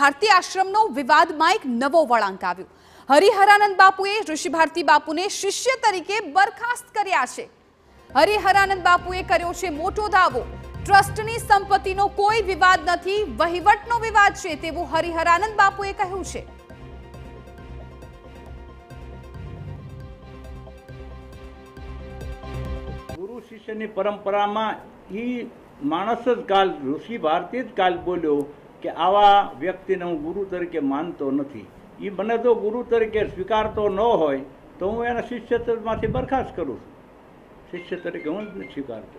ભારતી આશ્રમનો વિવાદમાં એક નવો વળાંક આવ્યો હરિહરાનંદ બાપુએ ઋષિ ભારતી બાપુને શિષ્ય તરીકે બરખાસ્ત કર્યા છે હરિહરાનંદ બાપુએ કર્યો છે મોટો દાવો ટ્રસ્ટની સંપત્તિનો કોઈ વિવાદ નથી વહીવટનો વિવાદ છે તેવું હરિહરાનંદ બાપુએ કહ્યું છે ગુરુ શિષ્યની પરંપરામાં એ માણસ જ કાલ ઋષિ ભારતી જ કાલ બોલ્યો કે આવા વ્યક્તિને હું ગુરુ તરીકે માનતો નથી એ મને તો ગુરુ તરીકે સ્વીકારતો ન હોય તો હું એના શિષ્યમાંથી બરખાસ્ત કરું છું શિષ્ય તરીકે હું જ સ્વીકારતો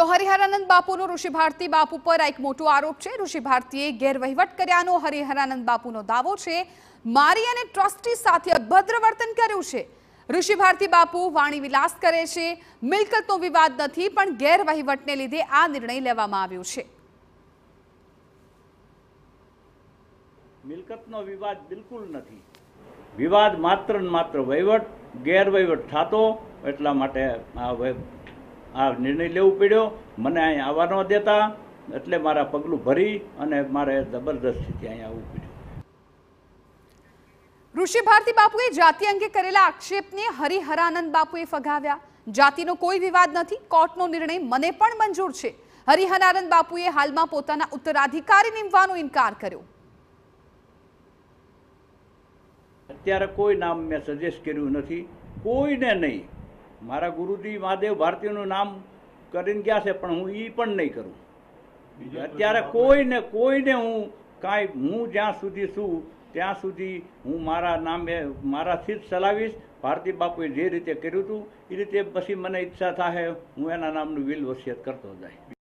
તો હરિહરાનંદ બાપુનો ઋષિ ભારતી બાપુ પર એક મોટો આરોપ છે ઋષિ ભારતીએ ગેરવહીવટ કર્યાનો હરિહરાનંદ બાપુનો દાવો છે મારી અને ટ્રસ્ટી સાથે અભદ્ર વર્તન કર્યું છે ઋષિ ભારતી બાપુ વાણી વિલાસ કરે છે મિલકતનો વિવાદ નથી પણ ગેરવહીવટને લીધે આ નિર્ણય લેવામાં આવ્યો છે મિલકતનો વિવાદ બિલકુલ નથી વિવાદ માત્ર માત્ર વહીવટ ગેરવહીવટ થતો એટલા માટે આ નિર્ણય લેવો પડ્યો મને અહીંયા આવવા ન દેતા એટલે મારા પગલું ભરી અને મારે જબરદસ્તથી અહીંયા આવવું પડ્યું ઋષિ ભારતી બાપુએ જાતિ અંગે કરેલા આક્ષેપને હરિહરાનંદ બાપુએ ફગાવ્યા જાતિનો કોઈ વિવાદ નથી કોર્ટનો નિર્ણય મને પણ મંજૂર છે હરિહરાનંદ બાપુએ હાલમાં પોતાના ઉત્તરાધિકારી નીમવાનો ઇનકાર કર્યો અત્યારે કોઈ નામ મેં સજેસ્ટ કર્યું નથી કોઈને નહીં મારા ગુરુજી મહાદેવ ભારતીયનું નામ કરીને ગયા છે પણ હું એ પણ નહીં કરું અત્યારે કોઈને કોઈને હું કાંઈ હું જ્યાં સુધી છું ત્યાં સુધી હું મારા નામે મારાથી જ ચલાવીશ ભારતી બાપુએ જે રીતે કર્યું હતું એ રીતે પછી મને ઈચ્છા થાય હું એના નામનું વિલ વસિયત કરતો જાય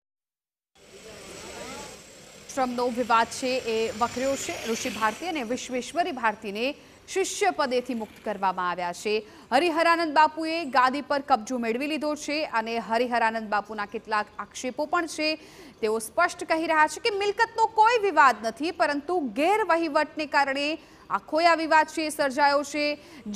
આશ્રમનો વિવાદ છે એ વકર્યો છે ઋષિ ભારતી અને વિશ્વેશ્વરી ભારતીને શિષ્ય પદેથી મુક્ત કરવામાં આવ્યા છે હરિહરાનંદ બાપુએ ગાદી પર કબજો મેળવી લીધો છે અને હરિહરાનંદ બાપુના કેટલાક આક્ષેપો પણ છે તેઓ સ્પષ્ટ કહી રહ્યા છે કે મિલકતનો કોઈ વિવાદ નથી પરંતુ ગેરવહીવટને કારણે આખો આ વિવાદ છે સર્જાયો છે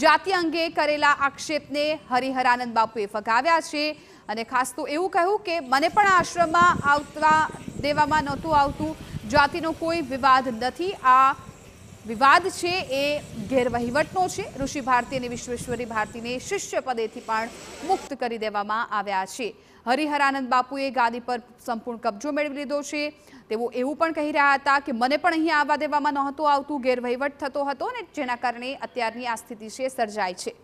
જાતિ અંગે કરેલા આક્ષેપને હરિહરાનંદ બાપુએ ફગાવ્યા છે અને ખાસ તો એવું કહ્યું કે મને પણ આશ્રમમાં આવતા દેવામાં નહોતું આવતું જાતિનો કોઈ વિવાદ નથી આ વિવાદ છે એ ગેરવહીવટનો છે ઋષિ ભારતી અને વિશ્વેશ્વરી ભારતીને શિષ્ય પદેથી પણ મુક્ત કરી દેવામાં આવ્યા છે હરિહરાનંદ બાપુએ ગાદી પર સંપૂર્ણ કબજો મેળવી લીધો છે તેઓ એવું પણ કહી રહ્યા હતા કે મને પણ અહીં આવવા દેવામાં નહોતું આવતું ગેરવહીવટ થતો હતો અને જેના કારણે અત્યારની આ સ્થિતિ છે સર્જાય છે